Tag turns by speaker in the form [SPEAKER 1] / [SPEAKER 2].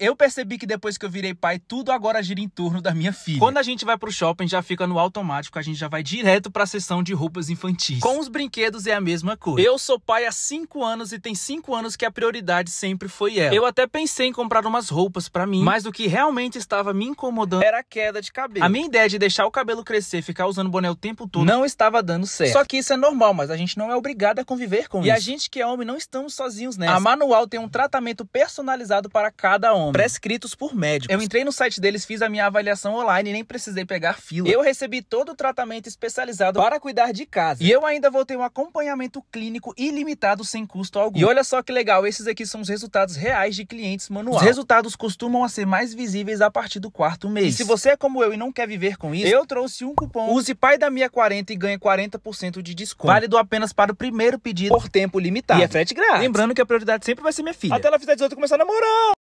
[SPEAKER 1] Eu percebi que depois que eu virei pai, tudo agora gira em torno da minha filha. Quando a gente vai pro shopping, já fica no automático, a gente já vai direto pra seção de roupas infantis. Com os brinquedos é a mesma coisa. Eu sou pai há 5 anos e tem 5 anos que a prioridade sempre foi ela. Eu até pensei em comprar umas roupas para mim, mas o que realmente estava me incomodando era a queda de cabelo. A minha ideia de deixar o cabelo crescer, ficar usando boné o tempo todo, não estava dando certo. Só que isso é normal, mas a gente não é obrigado a conviver com e isso. E a gente que é homem não estamos sozinhos nessa. A Manual tem um tratamento personalizado para cada homem nome. Prescritos por médicos. Eu entrei no site deles, fiz a minha avaliação online e nem precisei pegar fila. Eu recebi todo o tratamento especializado para cuidar de casa. E eu ainda vou ter um acompanhamento clínico ilimitado sem custo algum. E olha só que legal, esses aqui são os resultados reais de clientes manual. Os resultados costumam ser mais visíveis a partir do quarto mês. E se você é como eu e não quer viver com isso, eu trouxe um cupom. Use Pai da Minha 40 e ganhe 40% de desconto. Válido apenas para o primeiro pedido por tempo limitado. E é frete grátis. Lembrando que a prioridade sempre vai ser minha filha. Até ela fizer 18 e começar a namorar.